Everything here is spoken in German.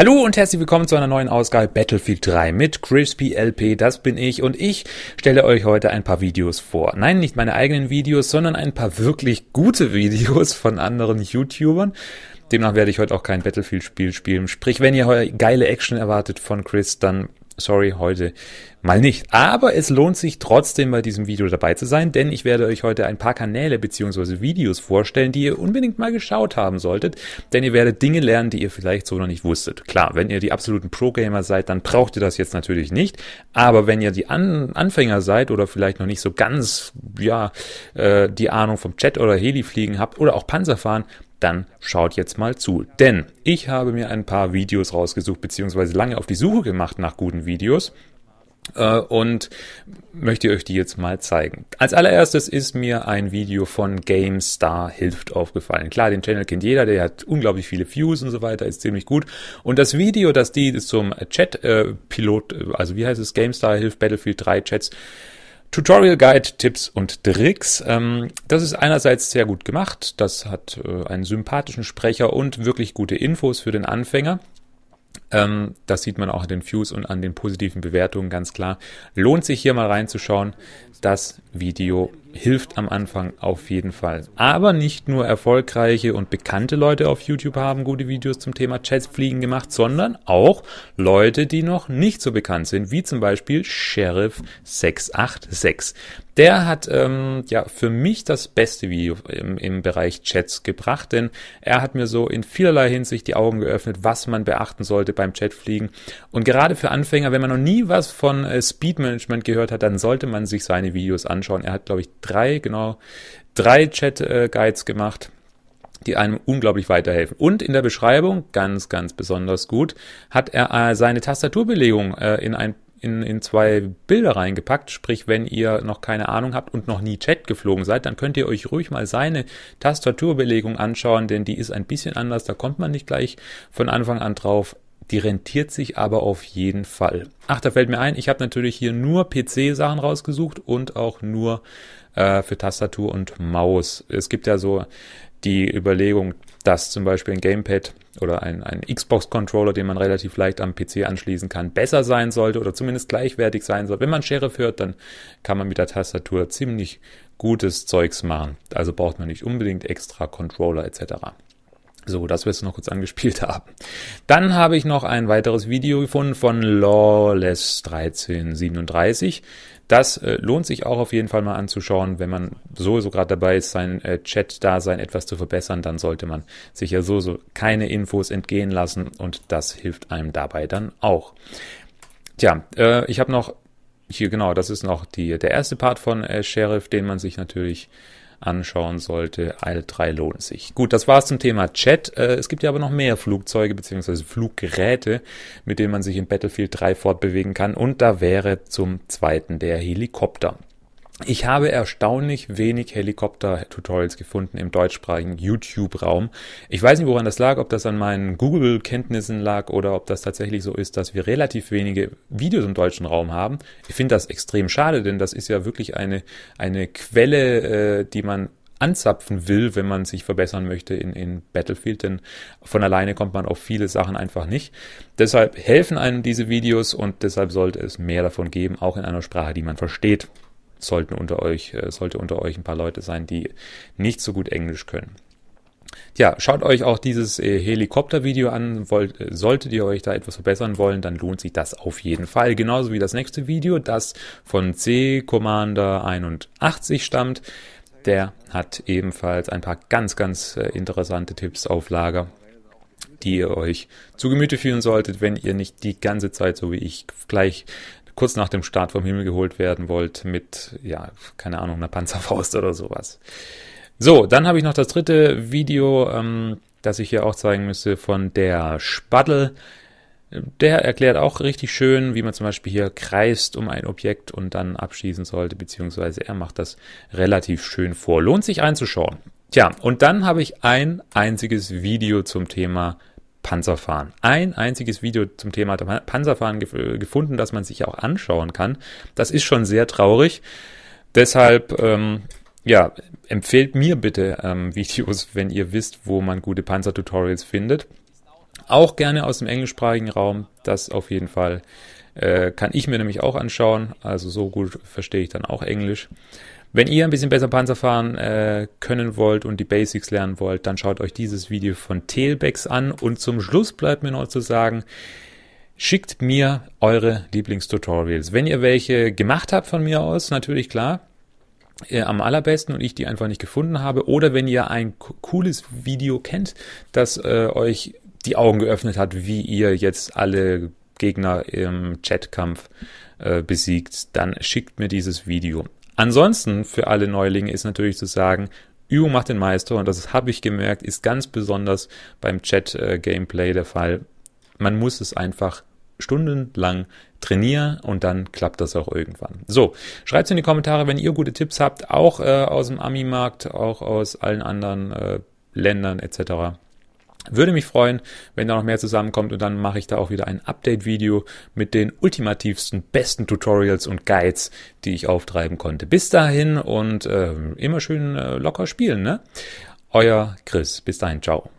Hallo und herzlich willkommen zu einer neuen Ausgabe Battlefield 3 mit Crispy LP, das bin ich und ich stelle euch heute ein paar Videos vor. Nein, nicht meine eigenen Videos, sondern ein paar wirklich gute Videos von anderen YouTubern. Demnach werde ich heute auch kein Battlefield-Spiel spielen. Sprich, wenn ihr heute geile Action erwartet von Chris, dann sorry, heute mal nicht. Aber es lohnt sich trotzdem bei diesem Video dabei zu sein, denn ich werde euch heute ein paar Kanäle beziehungsweise Videos vorstellen, die ihr unbedingt mal geschaut haben solltet, denn ihr werdet Dinge lernen, die ihr vielleicht so noch nicht wusstet. Klar, wenn ihr die absoluten Pro-Gamer seid, dann braucht ihr das jetzt natürlich nicht, aber wenn ihr die An Anfänger seid oder vielleicht noch nicht so ganz, ja, äh, die Ahnung vom Jet oder Heli fliegen habt oder auch Panzer fahren, dann schaut jetzt mal zu. Denn ich habe mir ein paar Videos rausgesucht, beziehungsweise lange auf die Suche gemacht nach guten Videos äh, und möchte euch die jetzt mal zeigen. Als allererstes ist mir ein Video von GameStar Hilft aufgefallen. Klar, den Channel kennt jeder, der hat unglaublich viele Views und so weiter, ist ziemlich gut. Und das Video, das die zum Chat-Pilot, äh, äh, also wie heißt es, GameStar Hilft Battlefield 3 Chats, Tutorial Guide, Tipps und Tricks. Ähm, das ist einerseits sehr gut gemacht. Das hat äh, einen sympathischen Sprecher und wirklich gute Infos für den Anfänger. Ähm, das sieht man auch an den Views und an den positiven Bewertungen ganz klar. Lohnt sich hier mal reinzuschauen. Das Video hilft am Anfang auf jeden Fall. Aber nicht nur erfolgreiche und bekannte Leute auf YouTube haben gute Videos zum Thema Jetfliegen gemacht, sondern auch Leute, die noch nicht so bekannt sind, wie zum Beispiel Sheriff 686. Der hat ähm, ja für mich das beste Video im, im Bereich Chats gebracht, denn er hat mir so in vielerlei Hinsicht die Augen geöffnet, was man beachten sollte beim Chatfliegen. Und gerade für Anfänger, wenn man noch nie was von äh, Speed Management gehört hat, dann sollte man sich seine Videos anschauen. Er hat, glaube ich, drei, genau, drei Chat-Guides gemacht die einem unglaublich weiterhelfen. Und in der Beschreibung, ganz, ganz besonders gut, hat er äh, seine Tastaturbelegung äh, in ein in, in zwei Bilder reingepackt. Sprich, wenn ihr noch keine Ahnung habt und noch nie Chat geflogen seid, dann könnt ihr euch ruhig mal seine Tastaturbelegung anschauen, denn die ist ein bisschen anders. Da kommt man nicht gleich von Anfang an drauf. Die rentiert sich aber auf jeden Fall. Ach, da fällt mir ein, ich habe natürlich hier nur PC-Sachen rausgesucht und auch nur äh, für Tastatur und Maus. Es gibt ja so die Überlegung, dass zum Beispiel ein Gamepad oder ein, ein Xbox-Controller, den man relativ leicht am PC anschließen kann, besser sein sollte oder zumindest gleichwertig sein soll. Wenn man Sheriff hört, dann kann man mit der Tastatur ziemlich gutes Zeugs machen. Also braucht man nicht unbedingt extra Controller etc. So, das wir jetzt noch kurz angespielt haben. Dann habe ich noch ein weiteres Video gefunden von Lawless1337. Das äh, lohnt sich auch auf jeden Fall mal anzuschauen, wenn man sowieso gerade dabei ist, sein äh, Chat-Dasein etwas zu verbessern, dann sollte man sich ja sowieso keine Infos entgehen lassen und das hilft einem dabei dann auch. Tja, äh, ich habe noch hier genau, das ist noch die, der erste Part von äh, Sheriff, den man sich natürlich anschauen sollte. All drei lohnen sich. Gut, das war's zum Thema Chat. Äh, es gibt ja aber noch mehr Flugzeuge bzw. Fluggeräte, mit denen man sich in Battlefield 3 fortbewegen kann. Und da wäre zum zweiten der Helikopter. Ich habe erstaunlich wenig Helikopter-Tutorials gefunden im deutschsprachigen YouTube-Raum. Ich weiß nicht, woran das lag, ob das an meinen Google-Kenntnissen lag oder ob das tatsächlich so ist, dass wir relativ wenige Videos im deutschen Raum haben. Ich finde das extrem schade, denn das ist ja wirklich eine, eine Quelle, äh, die man anzapfen will, wenn man sich verbessern möchte in, in Battlefield, denn von alleine kommt man auf viele Sachen einfach nicht. Deshalb helfen einem diese Videos und deshalb sollte es mehr davon geben, auch in einer Sprache, die man versteht sollten unter euch, äh, sollte unter euch ein paar Leute sein, die nicht so gut Englisch können. Tja, schaut euch auch dieses äh, Helikopter-Video an. Wollt, äh, solltet ihr euch da etwas verbessern wollen, dann lohnt sich das auf jeden Fall. Genauso wie das nächste Video, das von C Commander 81 stammt. Der hat ebenfalls ein paar ganz, ganz interessante Tipps auf Lager die ihr euch zu Gemüte führen solltet, wenn ihr nicht die ganze Zeit, so wie ich, gleich kurz nach dem Start vom Himmel geholt werden wollt mit, ja, keine Ahnung, einer Panzerfaust oder sowas. So, dann habe ich noch das dritte Video, ähm, das ich hier auch zeigen müsste, von der Spaddel. Der erklärt auch richtig schön, wie man zum Beispiel hier kreist um ein Objekt und dann abschießen sollte, beziehungsweise er macht das relativ schön vor. Lohnt sich einzuschauen. Tja, und dann habe ich ein einziges Video zum Thema Panzerfahren. Ein einziges Video zum Thema Panzerfahren gefunden, das man sich auch anschauen kann. Das ist schon sehr traurig. Deshalb, ähm, ja, empfehlt mir bitte ähm, Videos, wenn ihr wisst, wo man gute Panzertutorials findet. Auch gerne aus dem englischsprachigen Raum, das auf jeden Fall äh, kann ich mir nämlich auch anschauen. Also so gut verstehe ich dann auch Englisch. Wenn ihr ein bisschen besser Panzer fahren äh, können wollt und die Basics lernen wollt, dann schaut euch dieses Video von Tailbacks an. Und zum Schluss bleibt mir noch zu sagen, schickt mir eure Lieblingstutorials. Wenn ihr welche gemacht habt von mir aus, natürlich klar, äh, am allerbesten und ich die einfach nicht gefunden habe. Oder wenn ihr ein cooles Video kennt, das äh, euch die Augen geöffnet hat, wie ihr jetzt alle Gegner im Chatkampf äh, besiegt, dann schickt mir dieses Video. Ansonsten für alle Neulinge ist natürlich zu sagen, Übung macht den Meister und das habe ich gemerkt, ist ganz besonders beim Chat-Gameplay der Fall. Man muss es einfach stundenlang trainieren und dann klappt das auch irgendwann. So, schreibt es in die Kommentare, wenn ihr gute Tipps habt, auch äh, aus dem Ami-Markt, auch aus allen anderen äh, Ländern etc. Würde mich freuen, wenn da noch mehr zusammenkommt und dann mache ich da auch wieder ein Update-Video mit den ultimativsten, besten Tutorials und Guides, die ich auftreiben konnte. Bis dahin und äh, immer schön äh, locker spielen, ne? Euer Chris. Bis dahin, ciao.